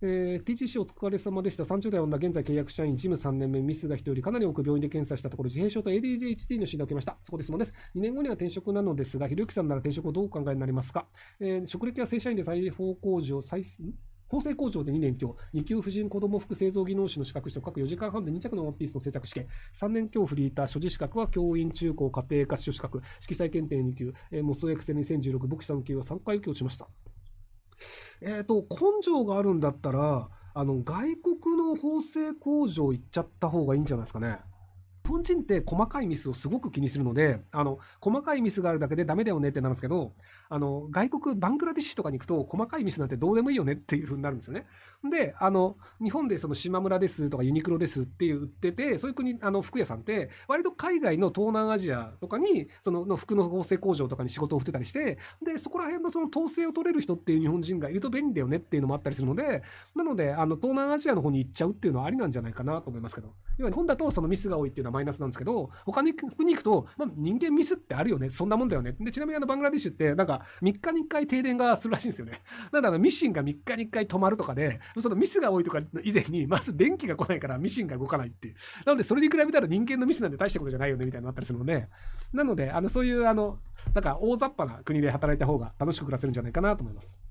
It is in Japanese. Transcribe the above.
えー、TGC お疲れ様でした。30代女、現在契約社員、ジム3年目、ミスが1人、かなり多く病院で検査したところ、自閉症と ADHD の診断を受けました。そこで質問です。2年後には転職なのですが、ひろゆきさんなら転職をどうお考えになりますか、えー、職歴は正社員で再縫工場、再、縫製工場で2年強、2級婦人子供服製造技能士の資格取得、各4時間半で2着のワンピースの制作試験、3年強フリーター、所持資格は教員、中高、家庭科士資格、色彩検定2級、えー、モスエクセル2016、牧師3級は3回受け落ちました。えっ、ー、と、根性があるんだったら、あの、外国の縫製工場行っちゃった方がいいんじゃないですかね。日本人って細かいミスをすごく気にするので、あの、細かいミスがあるだけでダメだよねってなるんですけど、あの、外国、バングラデシュとかに行くと、細かいミスなんてどうでもいいよねっていう風になるんですよね。で、あの、日本でその島村ですとかユニクロですって売ってて、そういう国、あの、服屋さんって、割と海外の東南アジアとかに、その、の服の合成工場とかに仕事を振ってたりして、で、そこら辺のその統制を取れる人っていう日本人がいると便利だよねっていうのもあったりするので、なので、あの、東南アジアの方に行っちゃうっていうのはありなんじゃないかなと思いますけど。日本だとそのミスが多いっていうのはマイナスなんですけど、他に国行くと、まあ、人間ミスってあるよね。そんなもんだよね。で、ちなみにあの、バングラディッシュって、なんか、3日に1回停電がするらしいんですよね。なであの、ミシンが3日に1回止まるとかで、そのミスが多いとか以前に、まず電気が来ないからミシンが動かないっていう。なので、それに比べたら人間のミスなんて大したことじゃないよね、みたいなのあったりするので、なので、あの、そういう、あの、なんか大雑把な国で働いた方が楽しく暮らせるんじゃないかなと思います。